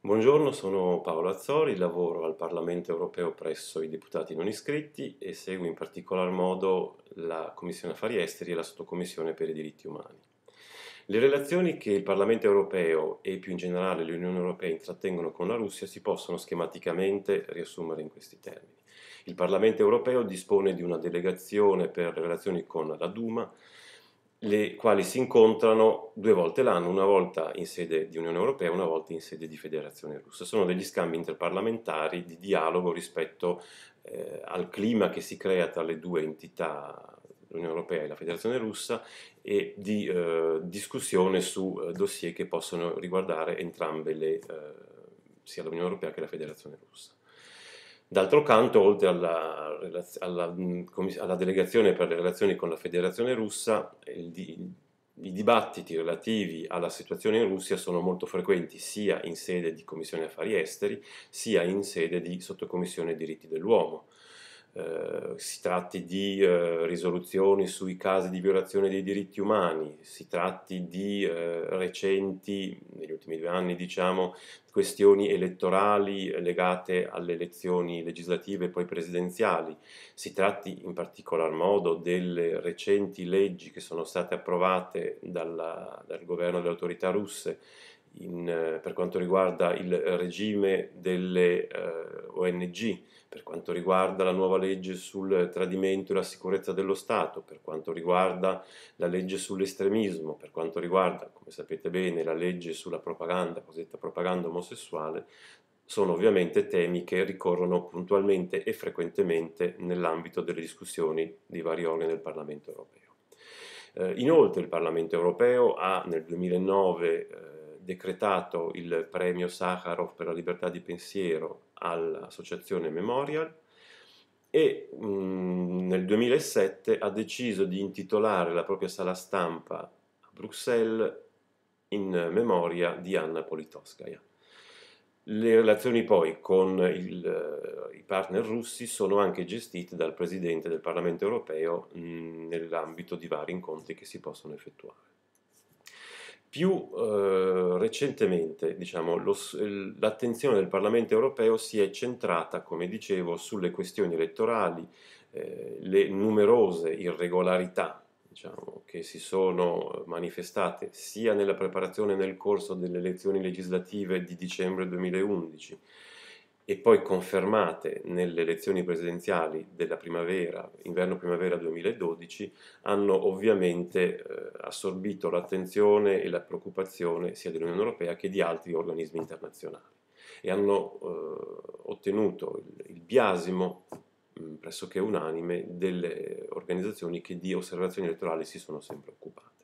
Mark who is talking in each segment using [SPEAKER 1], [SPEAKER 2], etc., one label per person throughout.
[SPEAKER 1] Buongiorno, sono Paolo Azzori, lavoro al Parlamento europeo presso i deputati non iscritti e seguo in particolar modo la Commissione Affari Esteri e la Sottocommissione per i diritti umani. Le relazioni che il Parlamento europeo e più in generale l'Unione europea intrattengono con la Russia si possono schematicamente riassumere in questi termini. Il Parlamento europeo dispone di una delegazione per le relazioni con la Duma, le quali si incontrano due volte l'anno, una volta in sede di Unione Europea e una volta in sede di Federazione Russa. Sono degli scambi interparlamentari di dialogo rispetto eh, al clima che si crea tra le due entità l'Unione Europea e la Federazione Russa e di eh, discussione su eh, dossier che possono riguardare entrambe le, eh, sia l'Unione Europea che la Federazione Russa. D'altro canto, oltre alla, alla, mm, alla, delegazione per le relazioni con la Federazione russa, il, i dibattiti relativi alla situazione in Russia sono molto frequenti sia in sede di Commissione Affari Esteri sia in sede di Sottocommissione Diritti dell'Uomo eh, si tratti di eh, risoluzioni sui casi di violazione dei diritti umani, si tratti di eh, recenti, negli ultimi due anni diciamo, questioni elettorali legate alle elezioni legislative e poi presidenziali, si tratti in particolar modo delle recenti leggi che sono state approvate dalla, dal governo delle autorità russe in, eh, per quanto riguarda il regime delle eh, ONG, per quanto riguarda la nuova legge sul tradimento e la sicurezza dello Stato, per quanto riguarda la legge sull'estremismo, per quanto riguarda, come sapete bene, la legge sulla propaganda, cosiddetta propaganda omosessuale, sono ovviamente temi che ricorrono puntualmente e frequentemente nell'ambito delle discussioni di vari organi del Parlamento europeo. Eh, inoltre il Parlamento europeo ha nel 2009 eh, decretato il premio Sakharov per la libertà di pensiero all'associazione Memorial e mh, mm, nel 2007 ha deciso di intitolare la propria sala stampa a Bruxelles in memoria di Anna Politkovskaya. Le relazioni poi con il, eh, i partner russi sono anche gestite dal Presidente del Parlamento europeo mm, nell'ambito di vari incontri che si possono effettuare. Più eh, recentemente diciamo, lo, l'attenzione del Parlamento europeo si è centrata, come dicevo, sulle questioni elettorali, eh, le numerose irregolarità diciamo, che si sono manifestate sia nella preparazione nel corso delle elezioni legislative di dicembre 2011, e poi confermate nelle elezioni presidenziali della primavera, inverno-primavera 2012, hanno ovviamente eh, assorbito l'attenzione e la preoccupazione sia dell'Unione Europea che di altri organismi internazionali e hanno eh, ottenuto il, il biasimo mh, mm, pressoché unanime delle organizzazioni che di osservazioni elettorali si sono sempre occupate.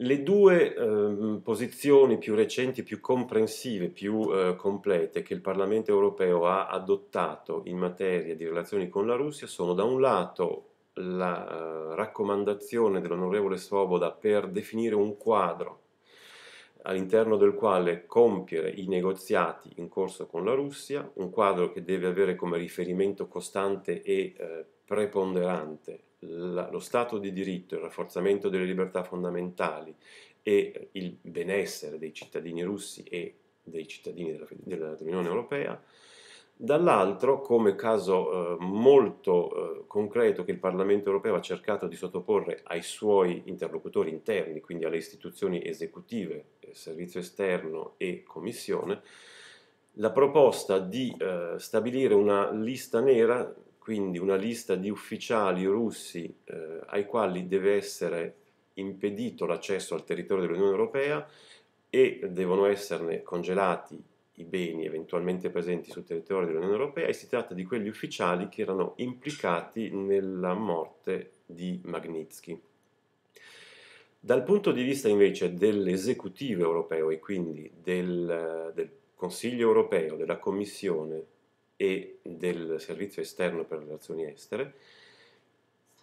[SPEAKER 1] Le due eh, posizioni più recenti, più comprensive, più eh, complete che il Parlamento europeo ha adottato in materia di relazioni con la Russia sono da un lato la eh, raccomandazione dell'onorevole Svoboda per definire un quadro all'interno del quale compiere i negoziati in corso con la Russia, un quadro che deve avere come riferimento costante e eh, preponderante la, lo Stato di diritto, il rafforzamento delle libertà fondamentali e il benessere dei cittadini russi e dei cittadini della, dell'Unione Europea, dall'altro, come caso eh, molto eh, concreto che il Parlamento Europeo ha cercato di sottoporre ai suoi interlocutori interni, quindi alle istituzioni esecutive, eh, servizio esterno e commissione, la proposta di eh, stabilire una lista nera quindi una lista di ufficiali russi eh, ai quali deve essere impedito l'accesso al territorio dell'Unione Europea e devono esserne congelati i beni eventualmente presenti sul territorio dell'Unione Europea e si tratta di quegli ufficiali che erano implicati nella morte di Magnitsky. Dal punto di vista invece dell'esecutivo europeo e quindi del, del Consiglio europeo, della Commissione, e del servizio esterno per le relazioni estere,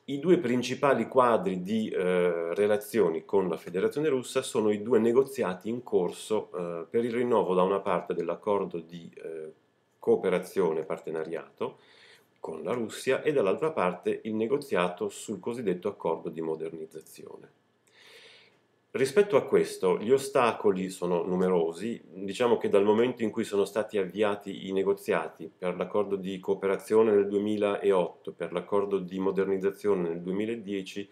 [SPEAKER 1] i due principali quadri di eh, relazioni con la Federazione russa sono i due negoziati in corso eh, per il rinnovo da una parte dell'accordo di eh, cooperazione e partenariato con la Russia e dall'altra parte il negoziato sul cosiddetto accordo di modernizzazione. Rispetto a questo, gli ostacoli sono numerosi, diciamo che dal momento in cui sono stati avviati i negoziati per l'accordo di cooperazione nel 2008, per l'accordo di modernizzazione nel 2010,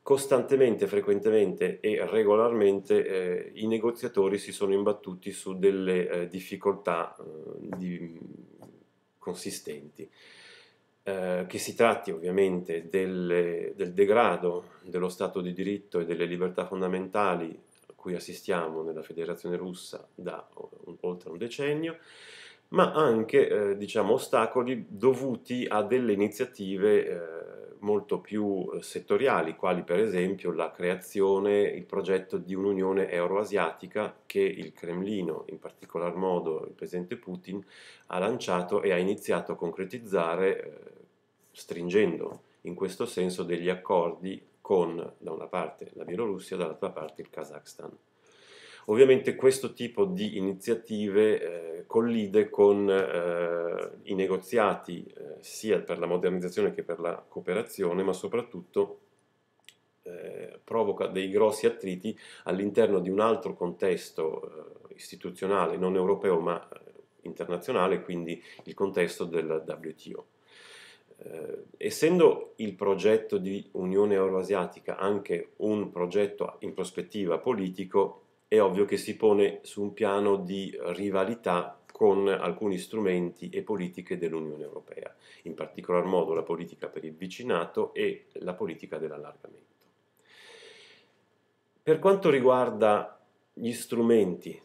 [SPEAKER 1] costantemente, frequentemente e regolarmente eh, i negoziatori si sono imbattuti su delle eh, difficoltà eh, di, consistenti eh, che si tratti ovviamente delle, del degrado dello Stato di diritto e delle libertà fondamentali a cui assistiamo nella Federazione russa da un, oltre un decennio, ma anche eh, diciamo, ostacoli dovuti a delle iniziative eh, molto più eh, settoriali, quali per esempio la creazione, il progetto di un'unione euroasiatica che il Cremlino, in particolar modo il presidente Putin, ha lanciato e ha iniziato a concretizzare eh, stringendo in questo senso degli accordi con da una parte la Bielorussia, dall'altra parte il Kazakhstan. Ovviamente questo tipo di iniziative eh, collide con eh, i negoziati eh, sia per la modernizzazione che per la cooperazione, ma soprattutto eh, provoca dei grossi attriti all'interno di un altro contesto eh, istituzionale non europeo ma eh, internazionale, quindi il contesto del WTO eh, essendo il progetto di Unione Euroasiatica anche un progetto in prospettiva politico, è ovvio che si pone su un piano di rivalità con alcuni strumenti e politiche dell'Unione Europea, in particolar modo la politica per il vicinato e la politica dell'allargamento. Per quanto riguarda gli strumenti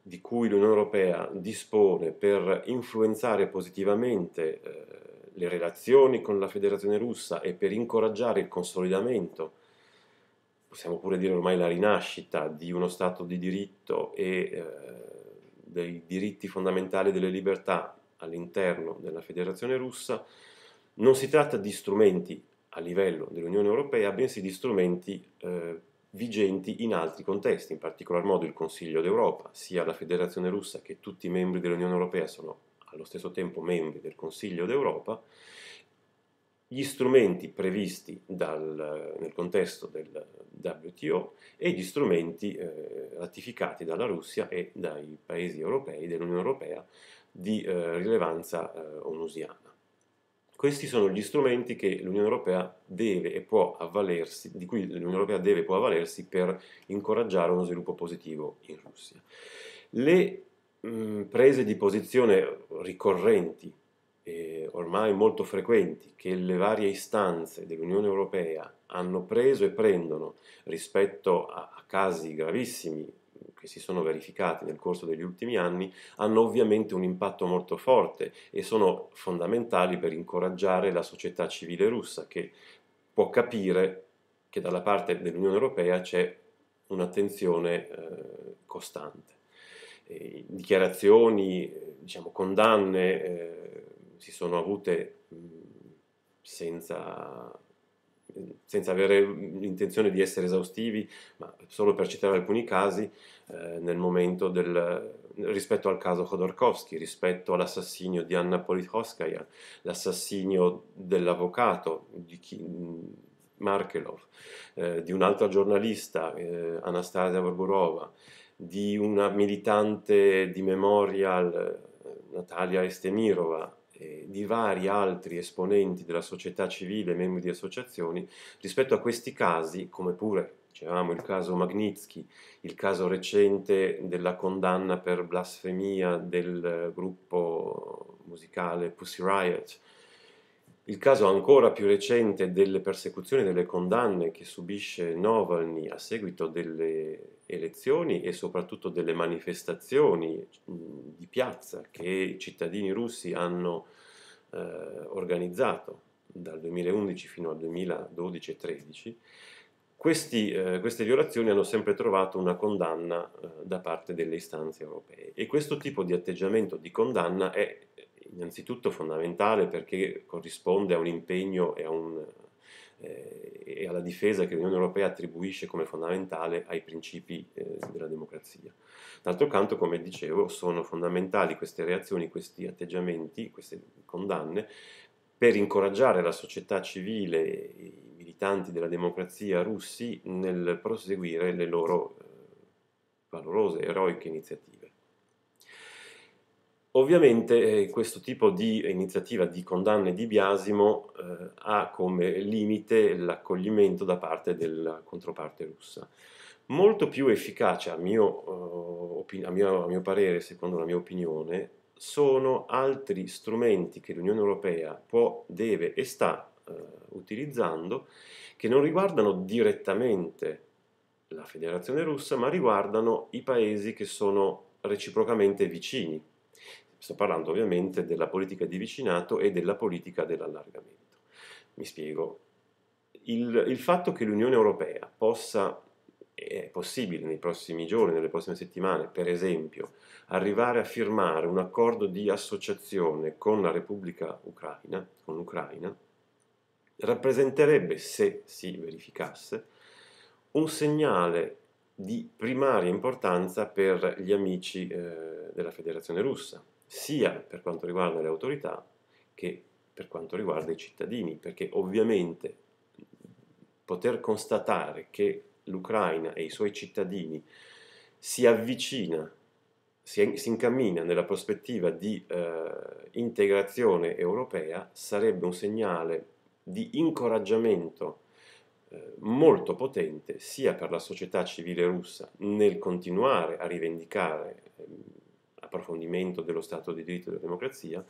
[SPEAKER 1] di cui l'Unione Europea dispone per influenzare positivamente eh, le relazioni con la federazione russa e per incoraggiare il consolidamento, possiamo pure dire ormai la rinascita di uno Stato di diritto e eh, dei diritti fondamentali delle libertà all'interno della federazione russa, non si tratta di strumenti a livello dell'Unione Europea, bensì di strumenti eh, vigenti in altri contesti, in particolar modo il Consiglio d'Europa, sia la Federazione Russa che tutti i membri dell'Unione Europea sono allo stesso tempo membri del Consiglio d'Europa, gli strumenti previsti dal, nel contesto del WTO e gli strumenti eh, ratificati dalla Russia e dai paesi europei dell'Unione Europea di eh, rilevanza eh, onusiana. Questi sono gli strumenti avvalersi, di cui l'Unione Europea deve e può avvalersi per incoraggiare uno sviluppo positivo in Russia. Le Mm, prese di posizione ricorrenti, eh, ormai molto frequenti, che le varie istanze dell'Unione Europea hanno preso e prendono rispetto a, a casi gravissimi che si sono verificati nel corso degli ultimi anni, hanno ovviamente un impatto molto forte e sono fondamentali per incoraggiare la società civile russa che può capire che dalla parte dell'Unione Europea c'è un'attenzione eh, costante eh, dichiarazioni, diciamo, condanne eh, si sono avute mm, senza, senza avere l'intenzione di essere esaustivi, ma solo per citare alcuni casi, eh, nel momento del, rispetto al caso Khodorkovsky, rispetto all'assassinio di Anna Politkovskaya, l'assassinio dell'avvocato di chi, Markelov, eh, di un'altra giornalista, eh, Anastasia Vorburova, di una militante di Memorial, Natalia Estemirova, e di vari altri esponenti della società civile, membri di associazioni, rispetto a questi casi, come pure dicevamo il caso Magnitsky, il caso recente della condanna per blasfemia del eh, gruppo musicale Pussy Riot, il caso ancora più recente delle persecuzioni e delle condanne che subisce Novalny a seguito delle elezioni e soprattutto delle manifestazioni di piazza che i cittadini russi hanno eh, organizzato dal 2011 fino al 2012-13, eh, queste violazioni hanno sempre trovato una condanna eh, da parte delle istanze europee e questo tipo di atteggiamento di condanna è innanzitutto fondamentale perché corrisponde a un impegno e, un, eh, e alla difesa che l'Unione Europea attribuisce come fondamentale ai principi eh, della democrazia. D'altro canto, come dicevo, sono fondamentali queste reazioni, questi atteggiamenti, queste condanne per incoraggiare la società civile e i militanti della democrazia russi nel proseguire le loro eh, valorose, eroiche iniziative. Ovviamente eh, questo tipo di iniziativa di condanna e di biasimo eh, ha come limite l'accoglimento da parte della controparte russa. Molto più efficace, a mio, eh, a, mio, a mio, parere, secondo la mia opinione, sono altri strumenti che l'Unione Europea può, deve e sta eh, utilizzando che non riguardano direttamente la Federazione Russa, ma riguardano i paesi che sono reciprocamente vicini Sto parlando ovviamente della politica di vicinato e della politica dell'allargamento. Mi spiego. Il, il fatto che l'Unione Europea possa è possibile nei prossimi giorni, nelle prossime settimane, per esempio, arrivare a firmare un accordo di associazione con la Repubblica Ucraina, con l'Ucraina, rappresenterebbe, se si verificasse, un segnale di primaria importanza per gli amici eh, della Federazione russa, sia per quanto riguarda le autorità che per quanto riguarda i cittadini, perché ovviamente poter constatare che l'Ucraina e i suoi cittadini si avvicina, si, si incammina nella prospettiva di eh, integrazione europea sarebbe un segnale di incoraggiamento eh, molto potente sia per la società civile russa nel continuare a rivendicare ehm, approfondimento dello Stato di diritto e della democrazia,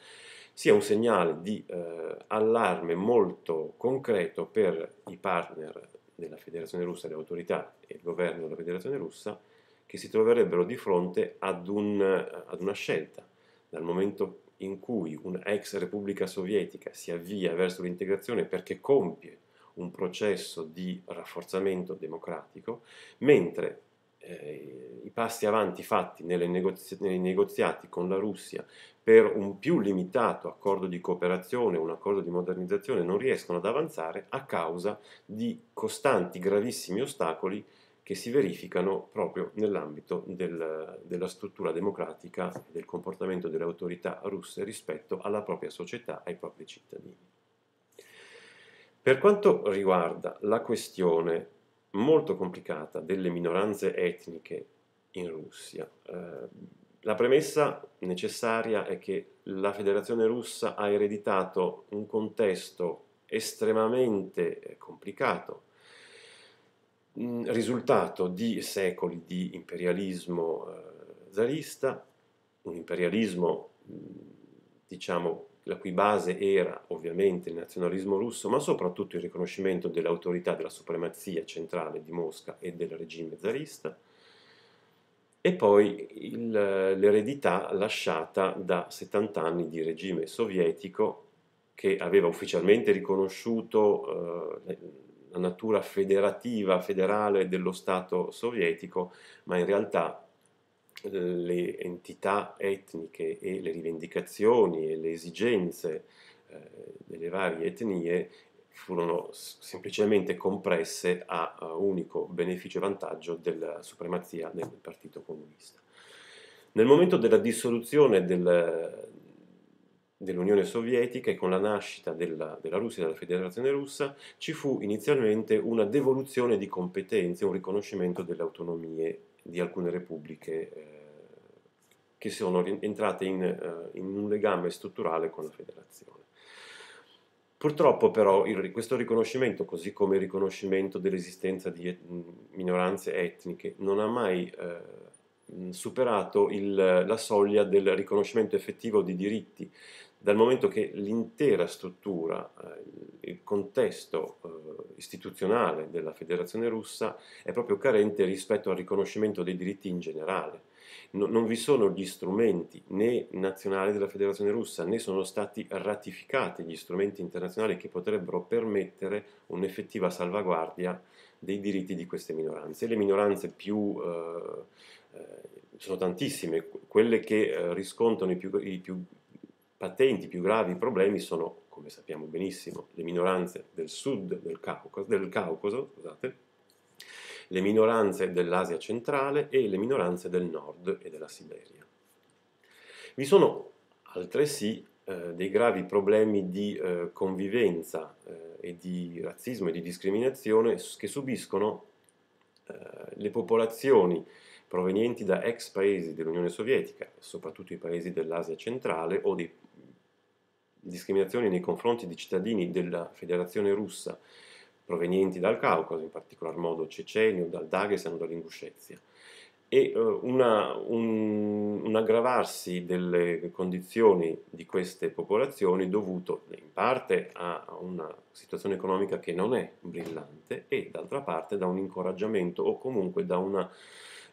[SPEAKER 1] sia un segnale di eh, allarme molto concreto per i partner della Federazione Russa, le autorità e il governo della Federazione Russa, che si troverebbero di fronte ad, un, ad una scelta, dal momento in cui un'ex Repubblica Sovietica si avvia verso l'integrazione perché compie un processo di rafforzamento democratico, mentre eh, i passi avanti fatti negozi- nei negoziati con la Russia per un più limitato accordo di cooperazione, un accordo di modernizzazione, non riescono ad avanzare a causa di costanti, gravissimi ostacoli che si verificano proprio nell'ambito del, della struttura democratica e del comportamento delle autorità russe rispetto alla propria società, ai propri cittadini. Per quanto riguarda la questione molto complicata delle minoranze etniche in Russia. Eh, la premessa necessaria è che la Federazione russa ha ereditato un contesto estremamente eh, complicato, mm, risultato di secoli di imperialismo eh, zarista, un imperialismo mh, mm, diciamo, la cui base era ovviamente il nazionalismo russo, ma soprattutto il riconoscimento dell'autorità della supremazia centrale di Mosca e del regime zarista, e poi il, l'eredità lasciata da 70 anni di regime sovietico che aveva ufficialmente riconosciuto eh, la natura federativa, federale dello Stato sovietico, ma in realtà le entità etniche e le rivendicazioni e le esigenze eh, delle varie etnie furono semplicemente compresse a unico beneficio e vantaggio della supremazia del Partito Comunista. Nel momento della dissoluzione del, dell'Unione Sovietica e con la nascita della, della Russia e della Federazione Russa ci fu inizialmente una devoluzione di competenze, un riconoscimento delle autonomie di alcune repubbliche eh, che sono entrate in, eh, in, un legame strutturale con la federazione. Purtroppo però il, questo riconoscimento, così come il riconoscimento dell'esistenza di et minoranze etniche, non ha mai eh, superato il, la soglia del riconoscimento effettivo di diritti dal momento che l'intera struttura, eh, il contesto eh, istituzionale della Federazione russa è proprio carente rispetto al riconoscimento dei diritti in generale. No, non vi sono gli strumenti né nazionali della Federazione russa né sono stati ratificati gli strumenti internazionali che potrebbero permettere un'effettiva salvaguardia dei diritti di queste minoranze. Le minoranze più... Eh, eh sono tantissime, quelle che eh, riscontrano i più, i più patenti, più gravi problemi sono, come sappiamo benissimo, le minoranze del sud del Caucaso, del Caucaso scusate, le minoranze dell'Asia centrale e le minoranze del nord e della Siberia. Vi sono altresì eh, dei gravi problemi di eh, convivenza eh, e di razzismo e di discriminazione che subiscono eh, le popolazioni provenienti da ex paesi dell'Unione Sovietica, soprattutto i paesi dell'Asia centrale o dei discriminazioni nei confronti di cittadini della Federazione russa provenienti dal Caucaso, in particolar modo cecenio, dal Dagestan o dall'Inguscezia e eh, una, un, un, aggravarsi delle condizioni di queste popolazioni dovuto in parte a una situazione economica che non è brillante e d'altra parte da un incoraggiamento o comunque da, una,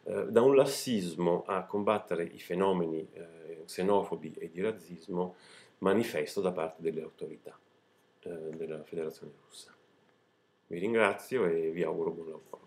[SPEAKER 1] eh, da un lassismo a combattere i fenomeni eh, xenofobi e di razzismo manifesto da parte delle autorità eh, della Federazione Russa. Vi ringrazio e vi auguro buon lavoro.